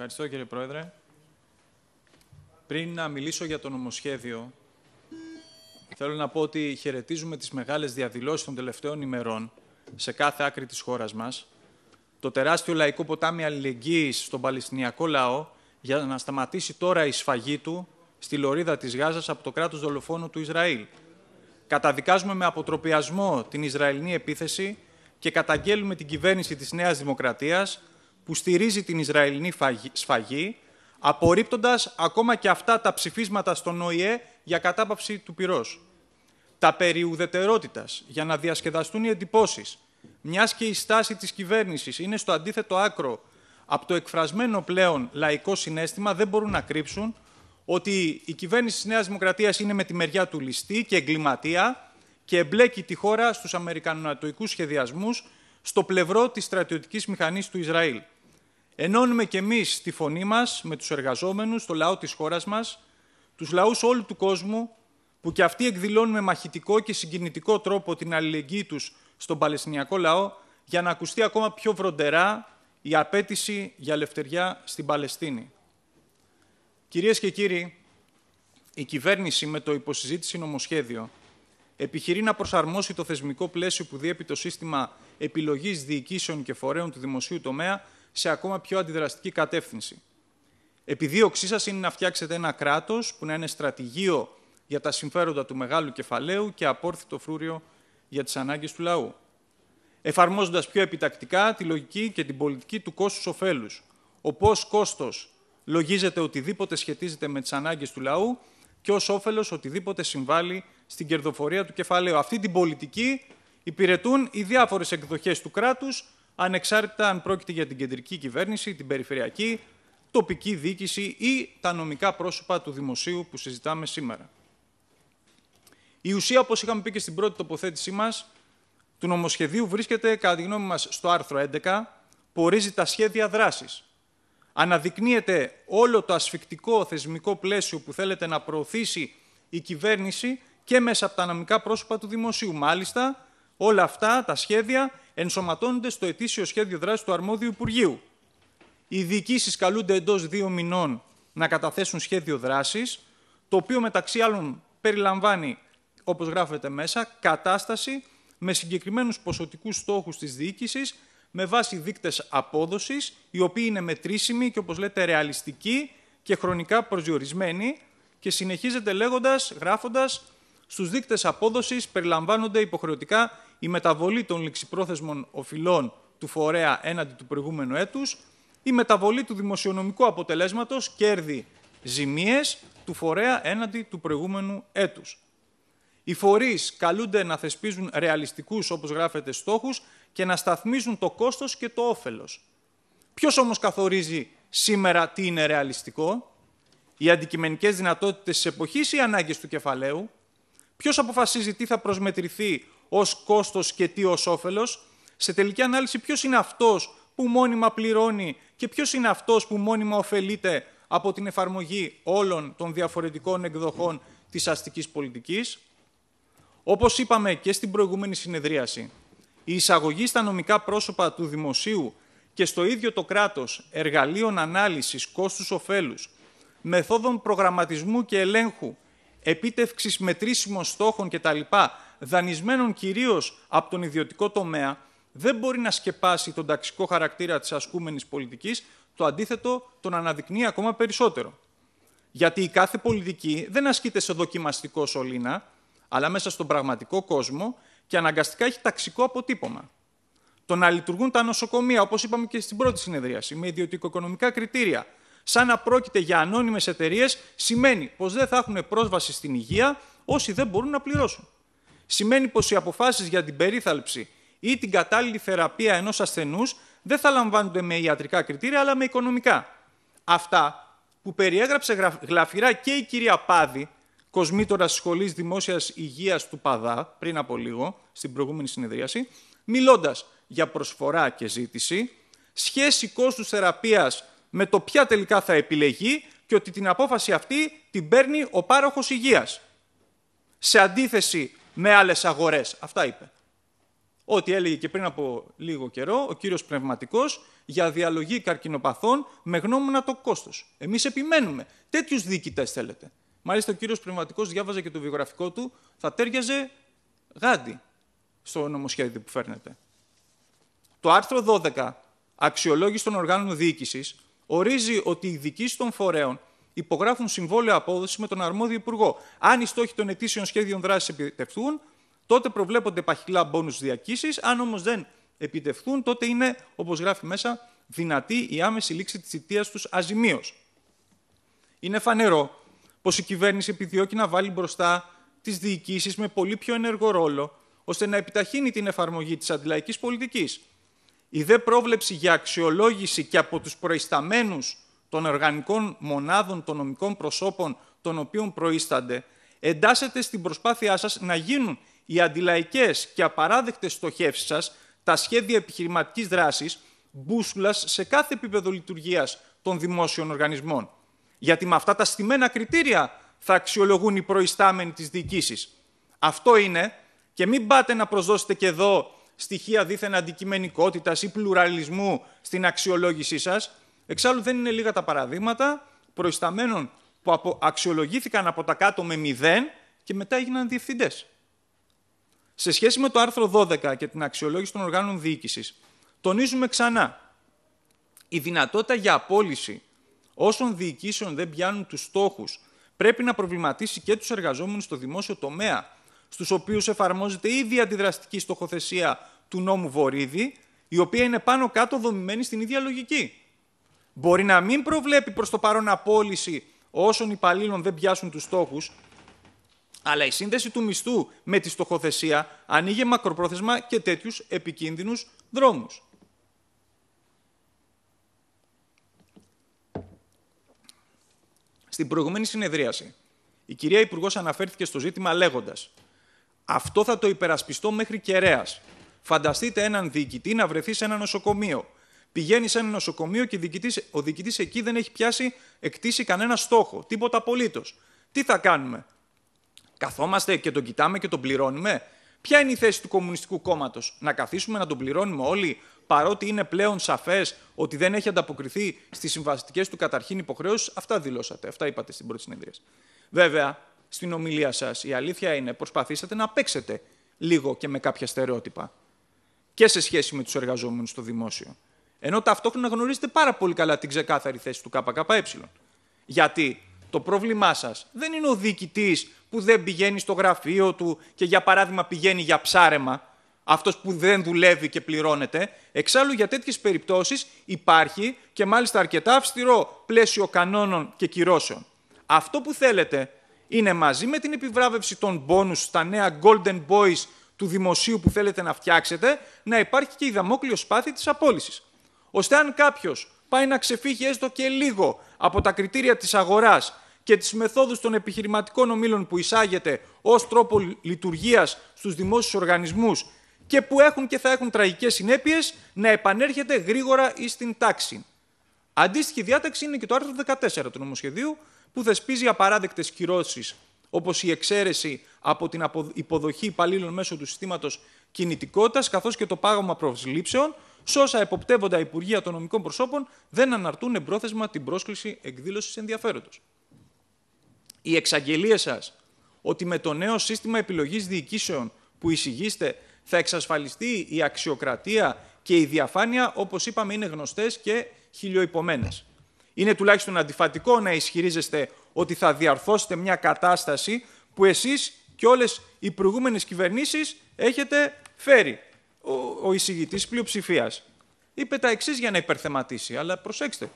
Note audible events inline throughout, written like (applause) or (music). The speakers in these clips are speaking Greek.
Ευχαριστώ κύριε Πρόεδρε. Πριν να μιλήσω για το νομοσχέδιο, θέλω να πω ότι χαιρετίζουμε τις μεγάλες διαδηλώσεις των τελευταίων ημερών σε κάθε άκρη της χώρας μας, το τεράστιο λαϊκό ποτάμι αλληλεγγύης στον Παλαιστινιακό λαό για να σταματήσει τώρα η σφαγή του στη λωρίδα της Γάζας από το κράτος δολοφόνου του Ισραήλ. Καταδικάζουμε με αποτροπιασμό την Ισραηλινή επίθεση και καταγγέλουμε την κυβέρνηση της Νέας Δημοκρατίας που στηρίζει την Ισραηλινή σφαγή, απορρίπτοντας ακόμα και αυτά τα ψηφίσματα στον ΟΗΕ για κατάπαυση του πυρός. Τα περί για να διασκεδαστούν οι εντυπώσεις, μιας και η στάση της κυβέρνησης είναι στο αντίθετο άκρο από το εκφρασμένο πλέον λαϊκό συνέστημα, δεν μπορούν να κρύψουν ότι η κυβέρνηση της Νέας Δημοκρατίας είναι με τη μεριά του ληστή και εγκληματία και εμπλέκει τη χώρα στους αμερικανονατοικούς σχεδιασμούς στο πλευρό της στρατιωτικής μηχανής του Ισραήλ. Ενώνουμε και εμείς τη φωνή μας με τους εργαζόμενους το λαό της χώρας μας, τους λαούς όλου του κόσμου, που κι αυτοί εκδηλώνουν με μαχητικό και συγκινητικό τρόπο την αλληλεγγύη τους στον Παλαιστινιακό λαό, για να ακουστεί ακόμα πιο βροντερά η απέτηση για ελευθεριά στην Παλαιστίνη. Κυρίες και κύριοι, η κυβέρνηση με το υποσυζήτηση νομοσχέδιο επιχειρεί να προσαρμόσει το θεσμικό πλαίσιο που διέπει το σύστημα επιλογής διοικήσεων και φορέων του δημοσίου τομέα σε ακόμα πιο αντιδραστική κατεύθυνση. Επιδίωξή σα είναι να φτιάξετε ένα κράτος που να είναι στρατηγείο για τα συμφέροντα του μεγάλου κεφαλαίου και απόρθητο φρούριο για τις ανάγκες του λαού. Εφαρμόζοντας πιο επιτακτικά τη λογική και την πολιτική του κόστους ωφέλους. Ο πώς κόστος λογίζεται οτιδήποτε σχετίζεται με τις ανάγκες του λαού και ως όφελος οτιδήποτε συμβάλλει στην κερδοφορία του κεφαλαίου. Αυτή την πολιτική υπηρετούν οι διάφορες εκδοχές του κράτους ανεξάρτητα αν πρόκειται για την κεντρική κυβέρνηση, την περιφερειακή, τοπική διοίκηση ή τα νομικά πρόσωπα του δημοσίου που συζητάμε σήμερα. Η ουσία, όπως είχαμε πει και στην πρώτη τοποθέτησή μας, του νομοσχεδίου βρίσκεται, κατά τη γνώμη μας, στο άρθρο 11, που ορίζει τα σχέδια δράσης. Αναδεικνύεται όλο το ασφικτικό θεσμικό πλαίσιο που θέλετε να προωθήσει η κυβέρνηση και μέσα από τα νομικά πρόσωπα του δημοσίου. Μάλιστα, όλα αυτά τα σχέδια ενσωματώνονται στο ετήσιο σχέδιο δράσης του αρμόδιου Υπουργείου. Οι διοικήσεις καλούνται εντός δύο μηνών να καταθέσουν σχέδιο δράσης, το οποίο μεταξύ άλλων περιλαμβάνει, όπως γράφεται μέσα, κατάσταση με συγκεκριμένους ποσοτικούς στόχους της διοίκησης, με βάση δείκτες απόδοσης, οι οποίοι είναι μετρήσιμοι και όπως λέτε ρεαλιστικοί και χρονικά προσδιορισμένοι, και συνεχίζεται λέγοντας, γράφοντας, στους δείκτες απόδοσης περιλαμβάνονται υποχρεωτικά η μεταβολή των ληξιπρόθεσμων οφειλών του φορέα έναντι του προηγούμενου έτους, η μεταβολή του δημοσιονομικού αποτελέσματος κέρδη ζημίες του φορέα έναντι του προηγούμενου έτους. Οι φορείς καλούνται να θεσπίζουν ρεαλιστικούς, όπως γράφεται, στόχους και να σταθμίζουν το κόστος και το όφελος. Ποιος όμως καθορίζει σήμερα τι είναι ρεαλιστικό, οι αντικειμενικές δυνατότητες της εποχής ή οι ανάγκες του κεφαλαίου, ποιος αποφασίζει τι θα προσμετρηθεί ως κόστος και τι ως όφελος, σε τελική ανάλυση ποιος είναι αυτός που μόνιμα πληρώνει και ποιος είναι αυτός που μόνιμα ωφελείται από την εφαρμογή όλων των διαφορετικών εκδοχών της αστικής πολιτικής. Όπως είπαμε και στην προηγούμενη συνεδρίαση, η εισαγωγή στα νομικά πρόσωπα του δημοσίου και στο ίδιο το κράτος εργαλείων ανάλυσης κόστους-οφέλους, μεθόδων προγραμματισμού και ελέγχου, επίτευξης μετρήσιμων στόχων κτλ δανεισμένων κυρίως από τον ιδιωτικό τομέα, δεν μπορεί να σκεπάσει τον ταξικό χαρακτήρα της ασκούμενης πολιτικής, το αντίθετο τον αναδεικνύει ακόμα περισσότερο. Γιατί η κάθε πολιτική δεν ασκείται σε δοκιμαστικό σωλήνα, αλλά μέσα στον πραγματικό κόσμο και αναγκαστικά έχει ταξικό αποτύπωμα. Το να λειτουργούν τα νοσοκομεία, όπως είπαμε και στην πρώτη συνεδρίαση, με ιδιωτικο-οικονομικά κριτήρια, σαν να πρόκειται για ανώνυμες εταιρείες, σημαίνει πως δεν θα έχουν πρόσβαση στην υγεία όσοι δεν μπορούν να πληρώσουν σημαίνει πως οι αποφάσεις για την περίθαλψη ή την κατάλληλη θεραπεία ενός ασθενούς δεν θα λαμβάνονται με ιατρικά κριτήρια, αλλά με οικονομικά. Αυτά που περιέγραψε γλαφυρά και η κυρία Πάδη, κοσμήτορα τη Σχολής Δημόσιας Υγείας του Παδά, πριν από λίγο, στην προηγούμενη συνεδρίαση, μιλώντας για προσφορά και ζήτηση, σχέση κόστους θεραπείας με το ποια τελικά θα επιλεγεί και ότι την απόφαση αυτή την παίρνει ο πάροχος υγείας. Σε αντίθεση με άλλες αγορές. Αυτά είπε. Ό,τι έλεγε και πριν από λίγο καιρό ο κύριος Πνευματικός για διαλογή καρκινοπαθών με γνώμονα το κόστος. Εμείς επιμένουμε. Τέτοιους διοικητές θέλετε. Μάλιστα ο κύριος Πνευματικός διάβαζε και το βιογραφικό του, θα τέριαζε γάντι στο νομοσχέδιο που φέρνετε. Το άρθρο 12, αξιολόγηση των οργάνων διοίκησης, ορίζει ότι οι διοικήσεις των φορέων υπογράφουν συμβόλαιο απόδοση με τον αρμόδιο υπουργό. Αν οι στόχοι των ετήσιων σχέδιων δράσης επιτευχθούν, τότε προβλέπονται παχυλά μπόνους διακίσει. Αν όμως δεν επιτευχθούν, τότε είναι, όπως γράφει μέσα, δυνατή η άμεση λήξη της θητείας τους αζημίως. Είναι φανερό πως η κυβέρνηση επιδιώκει να βάλει μπροστά τις διοικήσεις με πολύ πιο ενεργό ρόλο, ώστε να επιταχύνει την εφαρμογή της αντιλαϊκής πολιτικής. Η δε πρόβλεψη για αξιολόγηση και από τους προϊσταμένους των οργανικών μονάδων των νομικών προσώπων των οποίων προείστανται, εντάσσεται στην προσπάθειά σας να γίνουν οι αντιλαϊκές και απαράδεκτες στοχεύσεις σας, τα σχέδια επιχειρηματικής δράσης, μπούσουλας σε κάθε επίπεδο λειτουργίας των δημόσιων οργανισμών. Γιατί με αυτά τα στημένα κριτήρια θα αξιολογούν οι προϊστάμενοι της διοίκησης. Αυτό είναι και μην πάτε να προσδώσετε και εδώ στοιχεία δίθεν αντικειμενικότητας ή πλουραλισμού στην αξιολόγησή σας, Εξάλλου δεν είναι λίγα τα παραδείγματα προϊσταμένων που αξιολογήθηκαν από τα κάτω με μηδέν και μετά έγιναν διευθυντές. Σε σχέση με το άρθρο 12 και την αξιολόγηση των οργάνων διοίκησης, τονίζουμε ξανά η δυνατότητα για απόλυση όσων διοικήσεων δεν πιάνουν τους στόχους πρέπει να προβληματίσει και τους εργαζόμενους στο δημόσιο τομέα, στους οποίους εφαρμόζεται ήδη αντιδραστική στοχοθεσία του νόμου Βορύδη, η οποία είναι πάνω κάτω δομημένη στην ίδια λογική μπορεί να μην προβλέπει προς το παρόν απόλυση όσων υπαλλήλων δεν πιάσουν τους στόχους, αλλά η σύνδεση του μισθού με τη στοχοθεσία ανοίγει μακροπρόθεσμα και τέτοιους επικίνδυνους δρόμους. Στην προηγούμενη συνεδρίαση, η κυρία Υπουργός αναφέρθηκε στο ζήτημα λέγοντας «Αυτό θα το υπερασπιστώ μέχρι κεραίας. Φανταστείτε έναν διοικητή να βρεθεί σε ένα νοσοκομείο πηγαίνει σε ένα νοσοκομείο και ο διοικητής εκεί δεν έχει πιάσει εκτίσει κανένα στόχο. Τίποτα απολύτως. Τι θα κάνουμε, Καθόμαστε και τον κοιτάμε και τον πληρώνουμε. Ποια είναι η θέση του Κομμουνιστικού Κόμματος, Να καθίσουμε να τον πληρώνουμε όλοι, παρότι είναι πλέον σαφές ότι δεν έχει ανταποκριθεί στις συμβαστικές του καταρχήν υποχρεώσεις. Αυτά δηλώσατε, αυτά είπατε στην πρώτη συνεδρία. Βέβαια, στην ομιλία σας, η αλήθεια είναι προσπαθήσατε να παίξετε λίγο και με κάποια στερεότυπα και σε σχέση με τους εργαζόμενους στο δημόσιο. Ενώ ταυτόχρονα γνωρίζετε πάρα πολύ καλά την ξεκάθαρη θέση του ΚΚΕ. Γιατί το πρόβλημά σας δεν είναι ο διοικητής που δεν πηγαίνει στο γραφείο του και για παράδειγμα πηγαίνει για ψάρεμα, αυτός που δεν δουλεύει και πληρώνεται. Εξάλλου για τέτοιες περιπτώσεις υπάρχει και μάλιστα αρκετά αυστηρό πλαίσιο κανόνων και κυρώσεων. Αυτό που θέλετε είναι μαζί με την επιβράβευση των bonus στα νέα Golden Boys του δημοσίου που θέλετε να φτιάξετε, να υπάρχει και η δαμόκλειο σπάθη της απόλυσης ώστε αν κάποιος πάει να ξεφύγει έστω και λίγο από τα κριτήρια της αγοράς και τις μεθόδους των επιχειρηματικών ομίλων που εισάγεται ως τρόπο λειτουργίας στους δημόσιους οργανισμούς και που έχουν και θα έχουν τραγικές συνέπειες να επανέρχεται γρήγορα ή στην τάξη. Αντίστοιχη διάταξη είναι και το άρθρο 14 του νομοσχεδίου, που θεσπίζει απαράδεκτες κυρώσεις, όπως η εξαίρεση από την υποδοχή υπαλλήλων μέσω του συστήματος κινητικότητας, καθώς και το πάγωμα προσλήψεων, σε όσα εποπτεύονται Υπουργεία των Νομικών Προσώπων δεν αναρτούν εμπρόθεσμα την πρόσκληση εκδήλωσης ενδιαφέροντος. Οι εξαγγελίες σας ότι με το νέο σύστημα επιλογής διοικήσεων που εισηγείστε θα εξασφαλιστεί η αξιοκρατία και η διαφάνεια, όπως είπαμε, είναι γνωστές και χιλιοϊπωμένες. Είναι τουλάχιστον αντιφατικό να ισχυρίζεστε ότι θα διαρθώσετε μια κατάσταση που εσείς και όλες οι προηγούμενες κυβερνήσεις έχετε φέρει ο, ο εισηγητής πλειοψηφίας είπε τα εξής για να υπερθεματίσει, αλλά προσέξτε.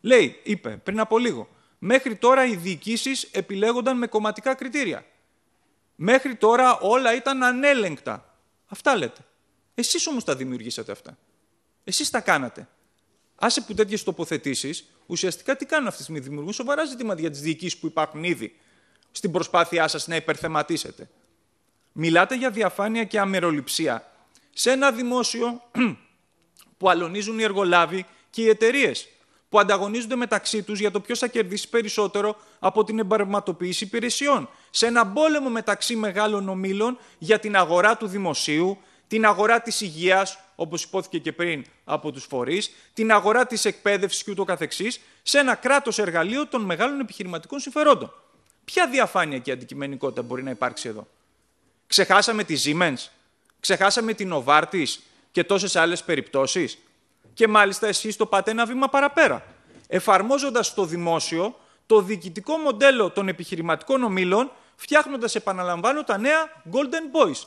Λέει, είπε πριν από λίγο, μέχρι τώρα οι διοικήσεις επιλέγονταν με κομματικά κριτήρια. Μέχρι τώρα όλα ήταν ανέλεγκτα. Αυτά λέτε. Εσείς όμως τα δημιουργήσατε αυτά. Εσείς τα κάνατε. Άσε που τέτοιες τοποθετήσεις ουσιαστικά τι κάνουν αυτή τη στιγμή. Δημιουργούν σοβαρά ζητήματα για τις διοικήσεις που υπάρχουν ήδη στην προσπάθειά σας να υπερθεματίσετε. Μιλάτε για διαφάνεια και αμεροληψία σε ένα δημόσιο (clears throat) που αλωνίζουν οι εργολάβοι και οι εταιρείες, που ανταγωνίζονται μεταξύ τους για το ποιος θα κερδίσει περισσότερο από την εμπαρματοποίηση υπηρεσιών. Σε ένα πόλεμο μεταξύ μεγάλων ομίλων για την αγορά του δημοσίου, την αγορά της υγείας, όπως υπόθηκε και πριν από τους φορείς, την αγορά της εκπαίδευσης κ.ο.κ. σε ένα κράτος εργαλείο των μεγάλων επιχειρηματικών συμφερόντων. Ποια διαφάνεια και αντικειμενικότητα μπορεί να υπάρξει εδώ. Ξεχάσαμε τη Siemens, Ξεχάσαμε την Οβάρτης και τόσες άλλες περιπτώσεις. Και μάλιστα εσείς το πάτε ένα βήμα παραπέρα. Εφαρμόζοντας στο δημόσιο το διοικητικό μοντέλο των επιχειρηματικών ομήλων, φτιάχνοντας, επαναλαμβάνω, τα νέα Golden Boys.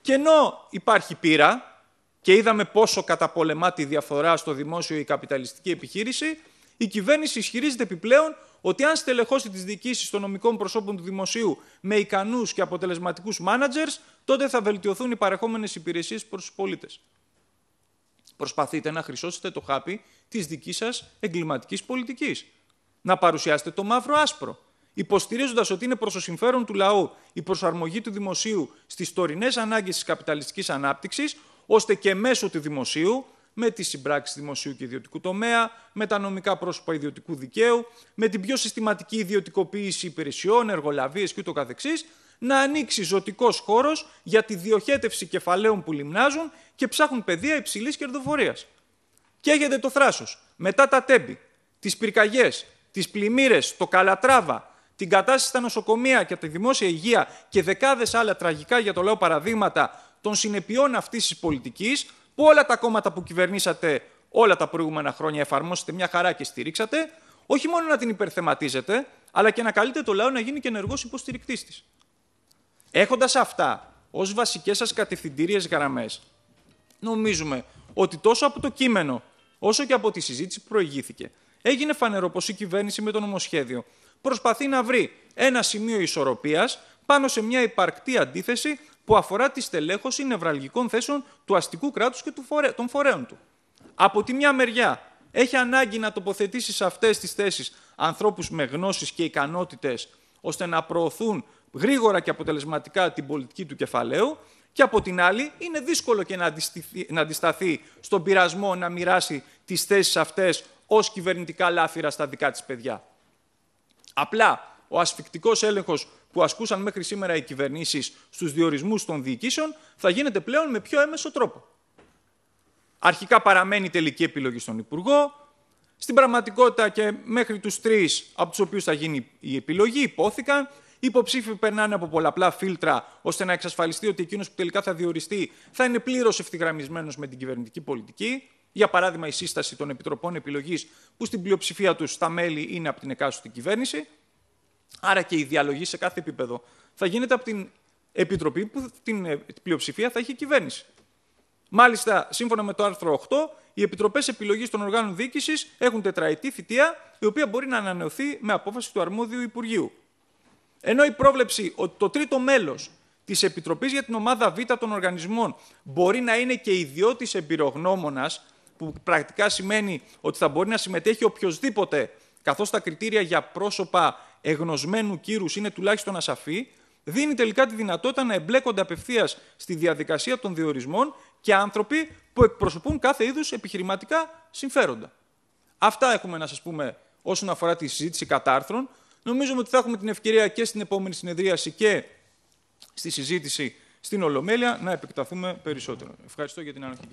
Και ενώ υπάρχει πείρα και είδαμε πόσο καταπολεμά τη διαφορά στο δημόσιο η καπιταλιστική επιχείρηση, η κυβέρνηση ισχυρίζεται επιπλέον ότι αν στελεχώσει τις διοικήσεις των νομικών προσώπων του δημοσίου με ικανούς και αποτελεσματικούς μάνατζερ, τότε θα βελτιωθούν οι παρεχόμενες υπηρεσίες προς τους πολίτες. Προσπαθείτε να χρυσώσετε το χάπι της δικής σας εγκληματικής πολιτικής. Να παρουσιάσετε το μαύρο άσπρο. Υποστηρίζοντας ότι είναι προς το συμφέρον του λαού η προσαρμογή του δημοσίου στις τωρινές ανάγκες της καπιταλιστικής ανάπτυξης, ώστε και μέσω του δημοσίου με τις συμπράξεις δημοσίου και ιδιωτικού τομέα, με τα νομικά πρόσωπα ιδιωτικού δικαίου, με την πιο συστηματική ιδιωτικοποίηση υπηρεσιών, εργολαβίες κ.ο.κ. να ανοίξει ζωτικός χώρος για τη διοχέτευση κεφαλαίων που λιμνάζουν και ψάχνουν πεδία υψηλής κερδοφορίας. Καίγεται το θράσος. Μετά τα τέμπη, τις πυρκαγιές, τις πλημμύρες, το καλατράβα, την κατάσταση στα νοσοκομεία και τη δημόσια υγεία και δεκάδες άλλα τραγικά για το λαό παραδείγματα των συνεπειών αυτής της πολιτικής, που όλα τα κόμματα που κυβερνήσατε όλα τα προηγούμενα χρόνια εφαρμόσατε μια χαρά και στηρίξατε, όχι μόνο να την υπερθεματίζετε, αλλά και να καλείτε το λαό να γίνει και ενεργός υποστηρικτής της. Έχοντας αυτά ως βασικές σας κατευθυντήριες γραμμές, νομίζουμε ότι τόσο από το κείμενο όσο και από τη συζήτηση που προηγήθηκε, έγινε φανερό πως η κυβέρνηση με το νομοσχέδιο προσπαθεί να βρει ένα σημείο ισορροπίας πάνω σε μια υπαρκτή αντίθεση που αφορά τη στελέχωση νευραλγικών θέσεων του αστικού κράτους και των φορέων του. Από τη μια μεριά έχει ανάγκη να τοποθετήσεις σε αυτές τις θέσεις ανθρώπους με γνώσεις και ικανότητες ώστε να προωθούν γρήγορα και αποτελεσματικά την πολιτική του κεφαλαίου και από την άλλη είναι δύσκολο και να, να αντισταθεί στον πειρασμό να μοιράσει τις θέσεις αυτές ως κυβερνητικά λάφυρα στα δικά της παιδιά. Απλά ο ασφικτικός έλεγχος που ασκούσαν μέχρι σήμερα οι κυβερνήσεις στους διορισμούς των διοικήσεων θα γίνεται πλέον με πιο έμεσο τρόπο. Αρχικά παραμένει η τελική επιλογή στον Υπουργό. Στην πραγματικότητα και μέχρι τους τρεις από τους οποίους θα γίνει η επιλογή υπόθηκαν. Οι υποψήφοι περνάνε από πολλαπλά φίλτρα ώστε να εξασφαλιστεί ότι εκείνος που τελικά θα διοριστεί θα είναι πλήρως ευθυγραμμισμένος με την κυβερνητική πολιτική. Για παράδειγμα, η σύσταση των επιτροπών επιλογής που στην πλειοψηφία τους τα μέλη είναι από την εκάστοτε κυβέρνηση. Άρα και η διαλογή σε κάθε επίπεδο θα γίνεται από την επιτροπή που την ε, πλειοψηφία θα έχει η κυβέρνηση. Μάλιστα, σύμφωνα με το άρθρο 8, οι επιτροπές επιλογής των οργάνων διοίκησης έχουν τετραετή θητεία, η οποία μπορεί να ανανεωθεί με απόφαση του αρμόδιου Υπουργείου. Ενώ η πρόβλεψη ότι το τρίτο μέλος της Επιτροπής για την Ομάδα Β των Οργανισμών μπορεί να είναι και ιδιώτης εμπειρογνώμονας, που πρακτικά σημαίνει ότι θα μπορεί να συμμετέχει οποιοδήποτε, καθώς τα κριτήρια για πρόσωπα εγνωσμένου κύρους είναι τουλάχιστον ασαφή, δίνει τελικά τη δυνατότητα να εμπλέκονται απευθείας στη διαδικασία των διορισμών και άνθρωποι που εκπροσωπούν κάθε είδους επιχειρηματικά συμφέροντα. Αυτά έχουμε να σας πούμε όσον αφορά τη συζήτηση κατάρθρων. Νομίζουμε ότι θα έχουμε την ευκαιρία και στην επόμενη συνεδρίαση και στη συζήτηση στην Ολομέλεια να επεκταθούμε περισσότερο. Ευχαριστώ για την ανοχή.